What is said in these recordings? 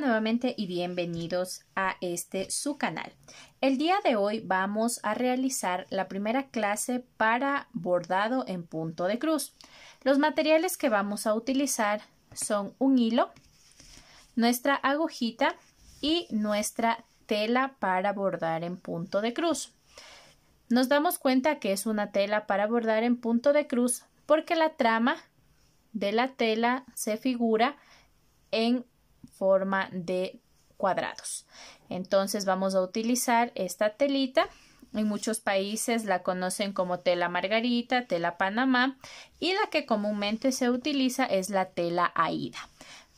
nuevamente y bienvenidos a este su canal. El día de hoy vamos a realizar la primera clase para bordado en punto de cruz. Los materiales que vamos a utilizar son un hilo, nuestra agujita y nuestra tela para bordar en punto de cruz. Nos damos cuenta que es una tela para bordar en punto de cruz porque la trama de la tela se figura en forma de cuadrados. Entonces vamos a utilizar esta telita. En muchos países la conocen como tela margarita, tela panamá y la que comúnmente se utiliza es la tela aida.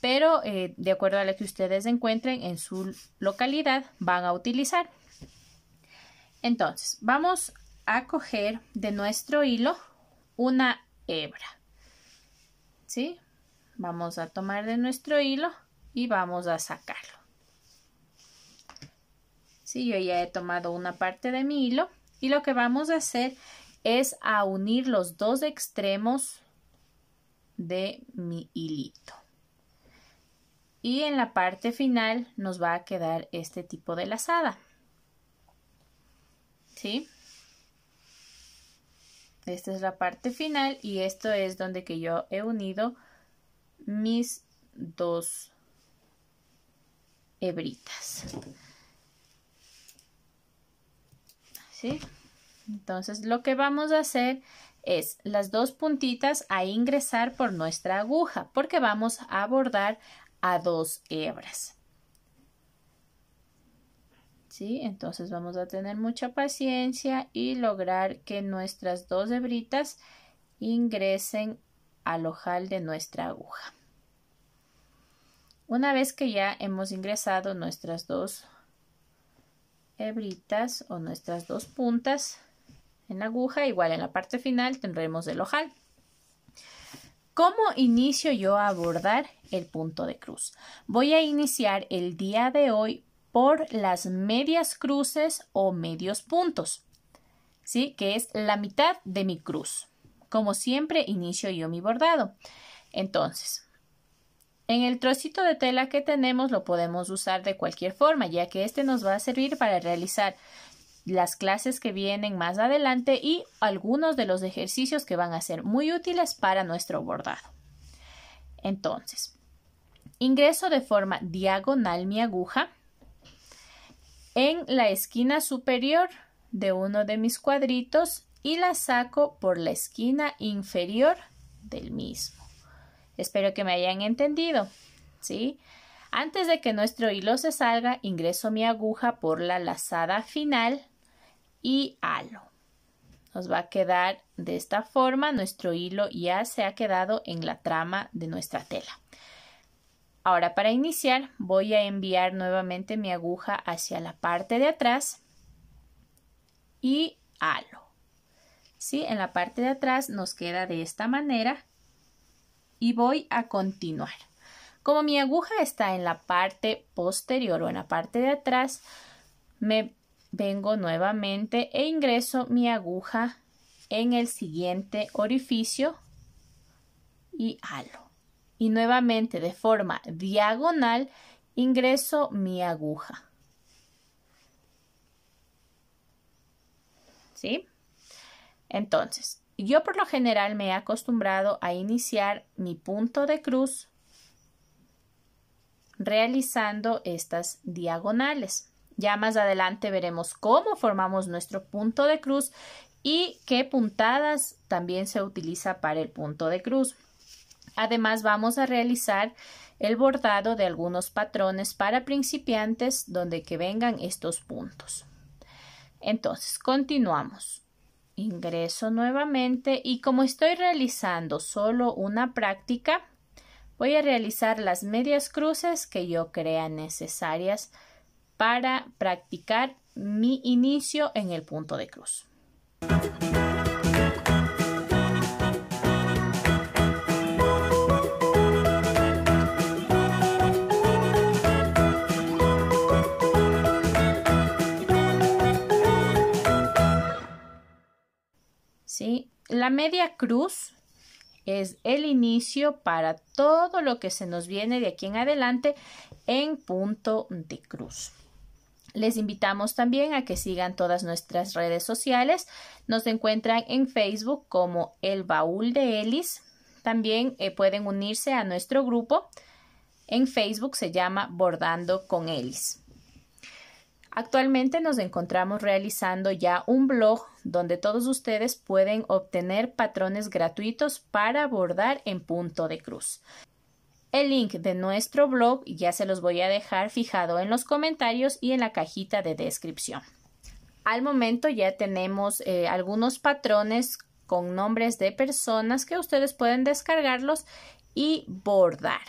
Pero eh, de acuerdo a la que ustedes encuentren en su localidad van a utilizar. Entonces vamos a coger de nuestro hilo una hebra. ¿Sí? Vamos a tomar de nuestro hilo y vamos a sacarlo. Sí, yo ya he tomado una parte de mi hilo y lo que vamos a hacer es a unir los dos extremos de mi hilito. Y en la parte final nos va a quedar este tipo de lazada. ¿Sí? Esta es la parte final y esto es donde que yo he unido mis dos hebritas. Entonces lo que vamos a hacer es las dos puntitas a ingresar por nuestra aguja porque vamos a bordar a dos hebras. ¿Sí? Entonces vamos a tener mucha paciencia y lograr que nuestras dos hebritas ingresen al ojal de nuestra aguja. Una vez que ya hemos ingresado nuestras dos hebritas o nuestras dos puntas en la aguja, igual en la parte final tendremos el ojal. ¿Cómo inicio yo a bordar el punto de cruz? Voy a iniciar el día de hoy por las medias cruces o medios puntos, ¿sí? que es la mitad de mi cruz. Como siempre, inicio yo mi bordado. Entonces, en el trocito de tela que tenemos lo podemos usar de cualquier forma, ya que este nos va a servir para realizar las clases que vienen más adelante y algunos de los ejercicios que van a ser muy útiles para nuestro bordado. Entonces, ingreso de forma diagonal mi aguja en la esquina superior de uno de mis cuadritos y la saco por la esquina inferior del mismo. Espero que me hayan entendido. ¿Sí? Antes de que nuestro hilo se salga, ingreso mi aguja por la lazada final y halo. Nos va a quedar de esta forma. Nuestro hilo ya se ha quedado en la trama de nuestra tela. Ahora para iniciar voy a enviar nuevamente mi aguja hacia la parte de atrás y halo. ¿Sí? En la parte de atrás nos queda de esta manera y voy a continuar. Como mi aguja está en la parte posterior o en la parte de atrás, me vengo nuevamente e ingreso mi aguja en el siguiente orificio y halo. Y nuevamente de forma diagonal ingreso mi aguja. ¿Sí? Entonces, yo por lo general me he acostumbrado a iniciar mi punto de cruz realizando estas diagonales. Ya más adelante veremos cómo formamos nuestro punto de cruz y qué puntadas también se utiliza para el punto de cruz. Además vamos a realizar el bordado de algunos patrones para principiantes donde que vengan estos puntos. Entonces, continuamos ingreso nuevamente y como estoy realizando solo una práctica, voy a realizar las medias cruces que yo crea necesarias para practicar mi inicio en el punto de cruz. la media cruz es el inicio para todo lo que se nos viene de aquí en adelante en punto de cruz. Les invitamos también a que sigan todas nuestras redes sociales. Nos encuentran en Facebook como El Baúl de Elis. También eh, pueden unirse a nuestro grupo. En Facebook se llama Bordando con Elis. Actualmente nos encontramos realizando ya un blog donde todos ustedes pueden obtener patrones gratuitos para bordar en punto de cruz. El link de nuestro blog ya se los voy a dejar fijado en los comentarios y en la cajita de descripción. Al momento ya tenemos eh, algunos patrones con nombres de personas que ustedes pueden descargarlos y bordar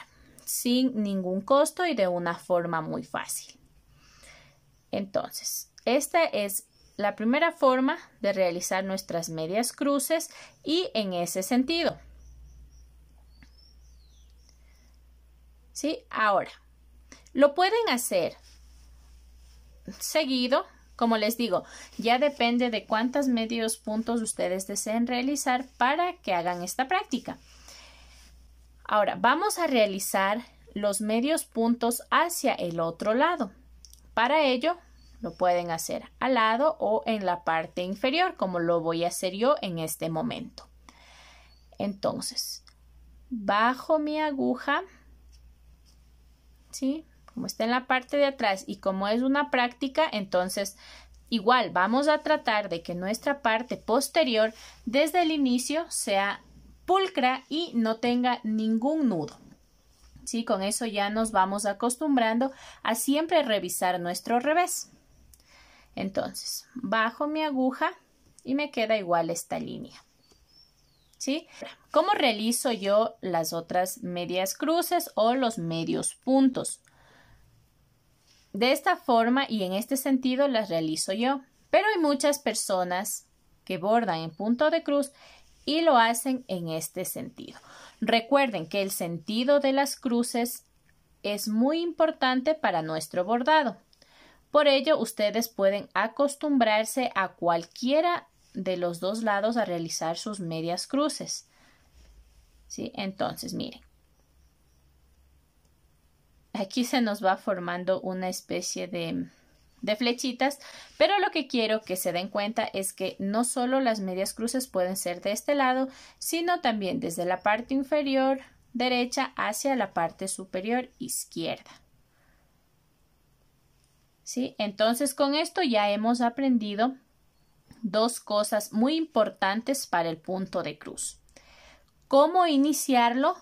sin ningún costo y de una forma muy fácil. Entonces, esta es la primera forma de realizar nuestras medias cruces y en ese sentido. ¿Sí? Ahora, lo pueden hacer seguido, como les digo, ya depende de cuántos medios puntos ustedes deseen realizar para que hagan esta práctica. Ahora, vamos a realizar los medios puntos hacia el otro lado. Para ello, lo pueden hacer al lado o en la parte inferior, como lo voy a hacer yo en este momento. Entonces, bajo mi aguja, ¿sí? Como está en la parte de atrás y como es una práctica, entonces igual vamos a tratar de que nuestra parte posterior desde el inicio sea pulcra y no tenga ningún nudo. ¿sí? Con eso ya nos vamos acostumbrando a siempre revisar nuestro revés. Entonces, bajo mi aguja y me queda igual esta línea. ¿Sí? ¿Cómo realizo yo las otras medias cruces o los medios puntos? De esta forma y en este sentido las realizo yo. Pero hay muchas personas que bordan en punto de cruz y lo hacen en este sentido. Recuerden que el sentido de las cruces es muy importante para nuestro bordado. Por ello, ustedes pueden acostumbrarse a cualquiera de los dos lados a realizar sus medias cruces. ¿Sí? Entonces, miren. Aquí se nos va formando una especie de, de flechitas, pero lo que quiero que se den cuenta es que no solo las medias cruces pueden ser de este lado, sino también desde la parte inferior derecha hacia la parte superior izquierda. ¿Sí? Entonces con esto ya hemos aprendido dos cosas muy importantes para el punto de cruz. Cómo iniciarlo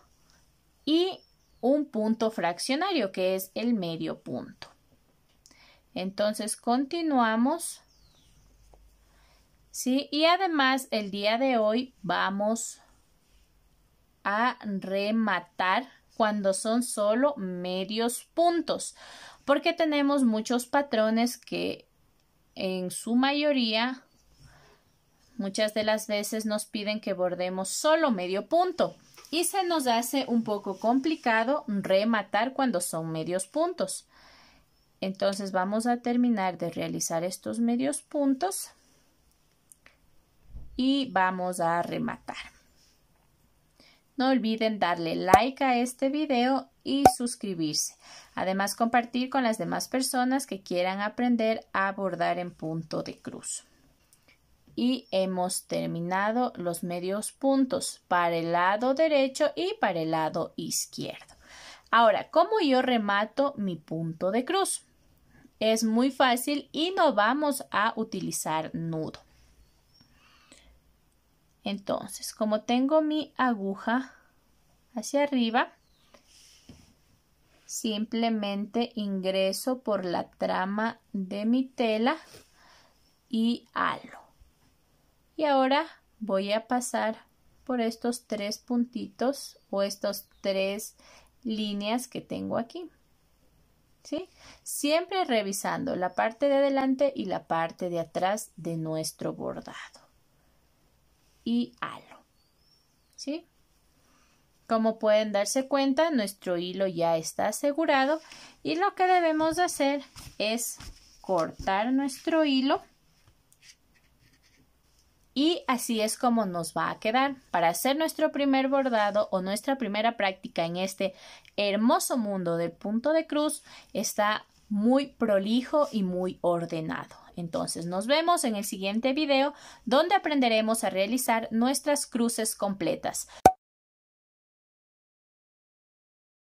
y un punto fraccionario que es el medio punto. Entonces continuamos. Sí, y además el día de hoy vamos a rematar cuando son solo medios puntos, porque tenemos muchos patrones que en su mayoría muchas de las veces nos piden que bordemos solo medio punto y se nos hace un poco complicado rematar cuando son medios puntos. Entonces vamos a terminar de realizar estos medios puntos y vamos a rematar. No olviden darle like a este video y suscribirse. Además compartir con las demás personas que quieran aprender a bordar en punto de cruz. Y hemos terminado los medios puntos para el lado derecho y para el lado izquierdo. Ahora, ¿cómo yo remato mi punto de cruz? Es muy fácil y no vamos a utilizar nudo. Entonces, como tengo mi aguja hacia arriba, simplemente ingreso por la trama de mi tela y halo. Y ahora voy a pasar por estos tres puntitos o estas tres líneas que tengo aquí. Siempre revisando la parte de adelante y la parte de atrás de nuestro bordado. Y halo, Como pueden darse cuenta, nuestro hilo ya está asegurado y lo que debemos hacer es cortar nuestro hilo y así es como nos va a quedar. Para hacer nuestro primer bordado o nuestra primera práctica en este hermoso mundo del punto de cruz está muy prolijo y muy ordenado. Entonces nos vemos en el siguiente video donde aprenderemos a realizar nuestras cruces completas.